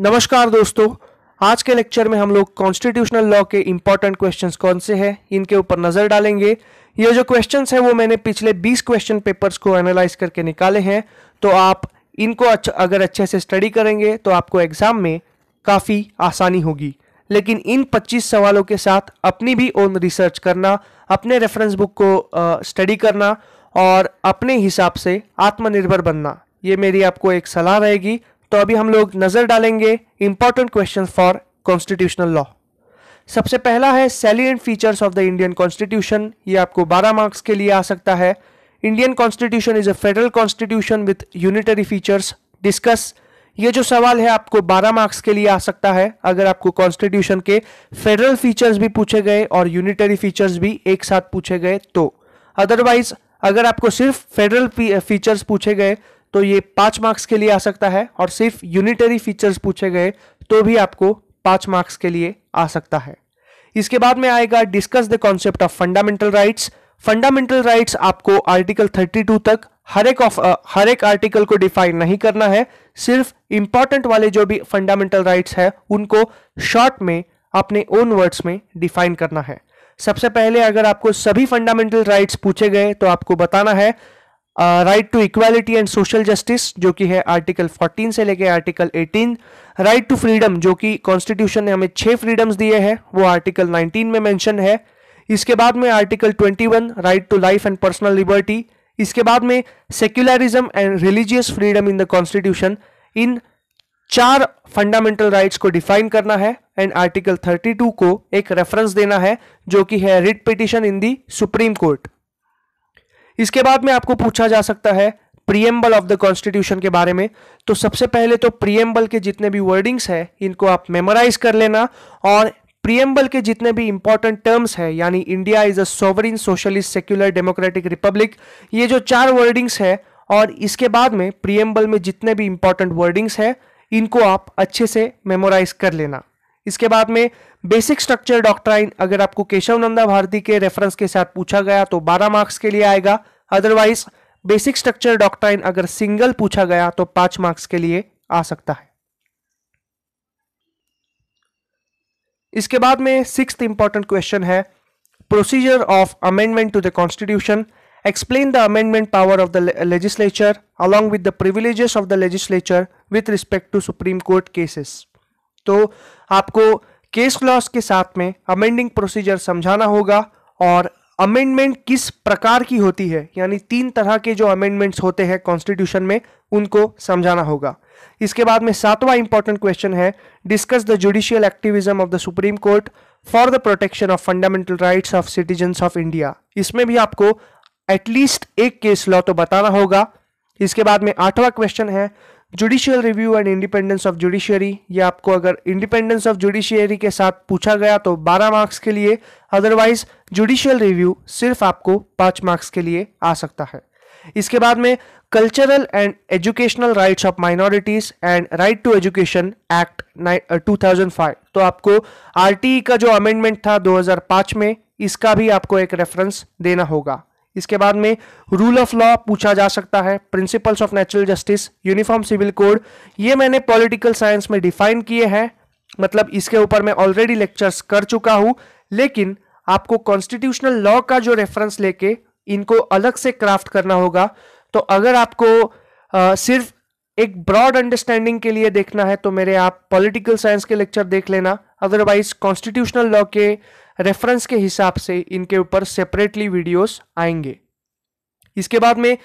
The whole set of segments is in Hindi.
नमस्कार दोस्तों आज के लेक्चर में हम लोग कॉन्स्टिट्यूशनल लॉ के इम्पॉर्टेंट क्वेश्चन कौन से हैं इनके ऊपर नज़र डालेंगे ये जो क्वेश्चन हैं वो मैंने पिछले 20 क्वेश्चन पेपर्स को एनालाइज करके निकाले हैं तो आप इनको अच्छा अगर अच्छे से स्टडी करेंगे तो आपको एग्ज़ाम में काफ़ी आसानी होगी लेकिन इन 25 सवालों के साथ अपनी भी ओन रिसर्च करना अपने रेफरेंस बुक को स्टडी करना और अपने हिसाब से आत्मनिर्भर बनना ये मेरी आपको एक सलाह रहेगी तो अभी हम लोग नजर डालेंगे important question for constitutional law सबसे पहला है salient features of the Indian constitution ये आपको 12 मार्क्स के लिए आ सकता है Indian constitution is a federal constitution with unitary features discuss ये जो सवाल है आपको 12 मार्क्स के लिए आ सकता है अगर आपको कॉन्स्टिट्यूशन के फेडरल फीचर्स भी पूछे गए और यूनिटरी फीचर्स भी एक साथ पूछे गए तो अदरवाइज अगर आपको सिर्फ फेडरल फीचर्स पूछे गए तो ये पांच मार्क्स के लिए आ सकता है और सिर्फ यूनिटरी फीचर्स पूछे गए तो भी आपको पांच मार्क्स के लिए आ सकता है इसके बाद में आएगा discuss the concept of fundamental rights fundamental rights आपको आर्टिकल 32 तक हर एक ऑफ हर एक आर्टिकल को डिफाइन नहीं करना है सिर्फ इंपॉर्टेंट वाले जो भी फंडामेंटल राइट्स है उनको शॉर्ट में अपने ओन वर्ड्स में डिफाइन करना है सबसे पहले अगर आपको सभी फंडामेंटल राइट्स पूछे गए तो आपको बताना है right to equality and social justice जो कि है आर्टिकल 14 से लेके आर्टिकल 18 राइट टू फ्रीडम जो कि कॉन्स्टिट्यूशन ने हमें छह फ्रीडम्स दिए हैं वो आर्टिकल 19 में मेंशन है इसके बाद में article 21 right to life and personal liberty इसके बाद में secularism and religious freedom in the constitution इन चार फंडामेंटल राइट्स को डिफाइन करना है एंड आर्टिकल 32 को एक रेफरेंस देना है जो कि है writ petition in the supreme court इसके बाद में आपको पूछा जा सकता है प्रियम्बल ऑफ द कॉन्स्टिट्यूशन के बारे में तो सबसे पहले तो प्रियम्बल के जितने भी वर्डिंग्स हैं इनको आप मेमोराइज कर लेना और प्रियम्बल के जितने भी इंपॉर्टेंट टर्म्स हैं यानी India is a sovereign socialist secular democratic republic ये जो चार वर्डिंग्स है और इसके बाद में प्रियम्बल में जितने भी इंपॉर्टेंट वर्डिंग्स हैं इनको आप अच्छे से मेमोराइज कर लेना इसके बाद में बेसिक स्ट्रक्चर डॉक्ट्राइन अगर आपको केशव नंदा भारती के रेफरेंस के साथ पूछा गया तो 12 मार्क्स के लिए आएगा अदरवाइज बेसिक स्ट्रक्चर डॉक्ट्राइन अगर सिंगल पूछा गया तो 5 मार्क्स के लिए आ सकता है इसके बाद में सिक्स इंपॉर्टेंट क्वेश्चन है procedure of amendment to the constitution explain the amendment power of the legislature along with the privileges of the legislature with respect to supreme court cases तो आपको केस क्लॉज के साथ में अमेंडिंग प्रोसीजर समझाना होगा और अमेंडमेंट किस प्रकार की होती है यानी तीन तरह के जो अमेंडमेंट्स होते हैं कॉन्स्टिट्यूशन में उनको समझाना होगा इसके बाद में सातवां इंपॉर्टेंट क्वेश्चन है discuss the judicial activism of the supreme court for the protection of fundamental rights of citizens of India इसमें भी आपको एटलीस्ट एक केस लॉ तो बताना होगा इसके बाद में आठवां क्वेश्चन है judicial review and independence of judiciary ये आपको अगर इंडिपेंडेंस ऑफ जुडिशियरी के साथ पूछा गया तो 12 मार्क्स के लिए अदरवाइज जुडिशियल रिव्यू सिर्फ आपको 5 मार्क्स के लिए आ सकता है इसके बाद में cultural and educational rights of minorities and right to education act 2005 तो आपको आर e का जो अमेंडमेंट था दो में इसका भी आपको एक रेफरेंस देना होगा इसके बाद में रूल ऑफ लॉ पूछा जा सकता है principles of natural justice uniform civil code ये मैंने पॉलिटिकल साइंस में डिफाइन किए हैं मतलब इसके ऊपर मैं ऑलरेडी लेक्चर्स कर चुका हूं लेकिन आपको कॉन्स्टिट्यूशनल लॉ का जो रेफरेंस लेके इनको अलग से क्राफ्ट करना होगा तो अगर आपको आ, सिर्फ एक ब्रॉड अंडरस्टैंडिंग के लिए देखना है तो मेरे आप पॉलिटिकल साइंस के लेक्चर देख लेना अदरवाइज कॉन्स्टिट्यूशनल लॉ के रेफरेंस के हिसाब से इनके ऊपर सेपरेटली वीडियोस आएंगे इसके बाद में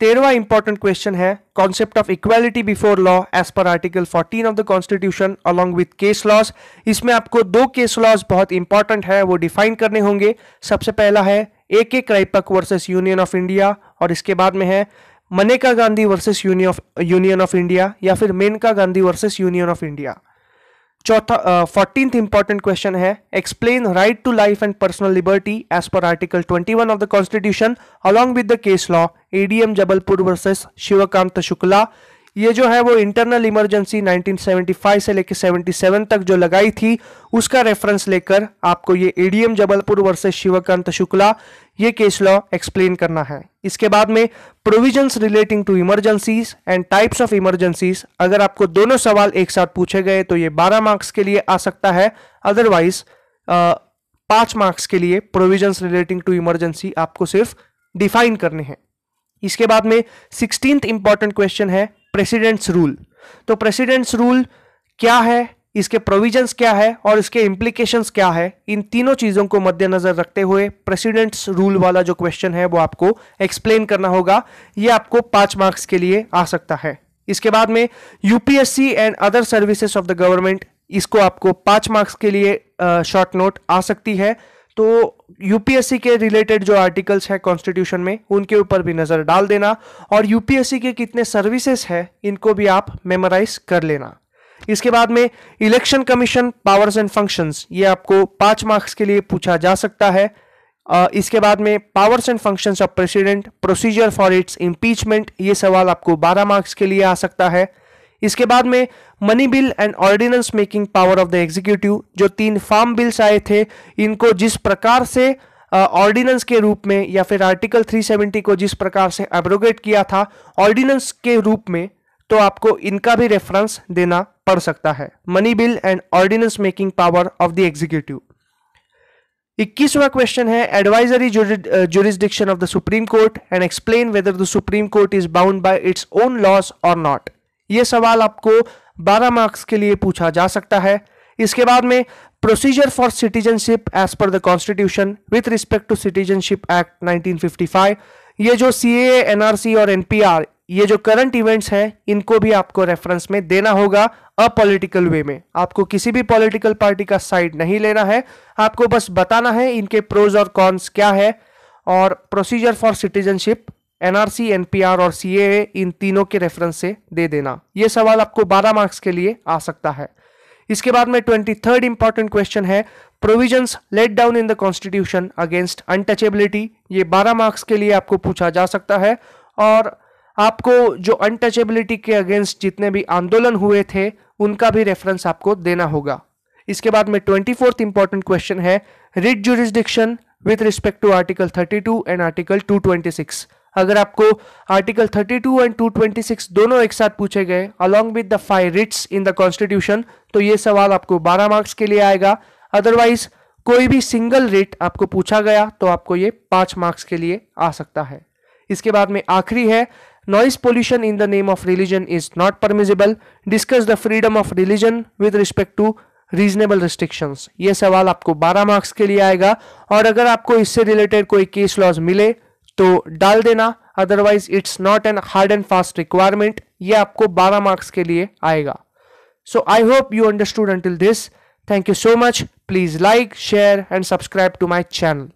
तेरवा इंपॉर्टेंट क्वेश्चन है concept of equality before law as per article 14 of the constitution along with case laws इसमें आपको दो केस लॉज बहुत इंपॉर्टेंट है वो डिफाइन करने होंगे सबसे पहला है ए के क्राइपक वर्सेज यूनियन ऑफ इंडिया और इसके बाद में है Maneka Gandhi versus union of union of India या फिर Menaka Gandhi versus union of India चौथा फोर्टींथ इंपॉर्टेंट क्वेश्चन है explain right to life and personal liberty as per article 21 of the constitution along with the case law ADM Jabalpur versus Shivkant Shukla ये जो है वो इंटरनल इमरजेंसी 1975 से लेकर 77 तक जो लगाई थी उसका रेफरेंस लेकर आपको ये एडीएम जबलपुर वर्सेस शिवकांत शुक्ला ये केस लॉ एक्सप्लेन करना है इसके बाद में provisions relating to emergencies and types of emergencies अगर आपको दोनों सवाल एक साथ पूछे गए तो ये 12 मार्क्स के लिए आ सकता है अदरवाइज पांच मार्क्स के लिए प्रोविजंस रिलेटिंग टू इमरजेंसी आपको सिर्फ डिफाइन करने हैं इसके बाद में सिक्सटीन इंपॉर्टेंट क्वेश्चन है प्रेसिडेंट्स रूल तो प्रेसिडेंट्स रूल क्या है इसके प्रोविजंस क्या है और इसके इम्प्लीकेशंस क्या है इन तीनों चीज़ों को मद्देनजर रखते हुए प्रेसिडेंट्स रूल वाला जो क्वेश्चन है वो आपको एक्सप्लेन करना होगा ये आपको पाँच मार्क्स के लिए आ सकता है इसके बाद में UPSC and other services of the government इसको आपको पाँच मार्क्स के लिए शॉर्ट नोट आ सकती है तो यूपीएससी के रिलेटेड जो आर्टिकल्स हैं कॉन्स्टिट्यूशन में उनके ऊपर भी नज़र डाल देना और यूपीएससी के कितने सर्विसेज हैं इनको भी आप मेमोराइज कर लेना इसके बाद में election commission powers and functions ये आपको पाँच मार्क्स के लिए पूछा जा सकता है इसके बाद में powers and functions of president procedure for its impeachment ये सवाल आपको बारह मार्क्स के लिए आ सकता है इसके बाद में money bill and ordinance making power of the executive जो तीन फार्म बिल्स आए थे इनको जिस प्रकार से ऑर्डिनेंस के रूप में या फिर आर्टिकल 370 को जिस प्रकार से एब्रोगेट किया था ऑर्डिनेंस के रूप में तो आपको इनका भी रेफरेंस देना पड़ सकता है money bill and ordinance making power of the executive इक्कीसवा क्वेश्चन है advisory jurisdiction of the supreme court and explain whether the supreme court is bound by its own laws or not ये सवाल आपको 12 मार्क्स के लिए पूछा जा सकता है इसके बाद में procedure for citizenship as per the constitution with respect to citizenship act 1955 ये जो सी एनआरसी और एनपीआर ये जो करंट इवेंट्स हैं इनको भी आपको रेफरेंस में देना होगा अपॉलिटिकल वे में आपको किसी भी पॉलिटिकल पार्टी का साइड नहीं लेना है आपको बस बताना है इनके प्रोज और कॉन्स क्या है और procedure for citizenship NRC NPR और सी इन तीनों के रेफरेंस से दे देना ये सवाल आपको 12 मार्क्स के लिए आ सकता है इसके बाद में ट्वेंटी थर्ड इंपॉर्टेंट क्वेश्चन है provisions laid down in the constitution against untouchability ये 12 मार्क्स के लिए आपको पूछा जा सकता है और आपको जो अनटचेबिलिटी के अगेंस्ट जितने भी आंदोलन हुए थे उनका भी रेफरेंस आपको देना होगा इसके बाद में ट्वेंटी फोर्थ इंपॉर्टेंट क्वेश्चन है writ jurisdiction with respect to article thirty two and article two twenty six अगर आपको आर्टिकल 32 एंड 226 दोनों एक साथ पूछे गए along with the five writs in the constitution तो ये सवाल आपको 12 मार्क्स के लिए आएगा अदरवाइज कोई भी सिंगल रिट आपको पूछा गया तो आपको ये 5 मार्क्स के लिए आ सकता है इसके बाद में आखिरी है noise pollution in the name of religion is not permissible discuss the freedom of religion with respect to reasonable restrictions ये सवाल आपको 12 मार्क्स के लिए आएगा और अगर आपको इससे रिलेटेड कोई केस लॉज मिले तो डाल देना otherwise it's not an hard and fast requirement ये आपको 12 मार्क्स के लिए आएगा so I hope you understood until this thank you so much please like share and subscribe to my channel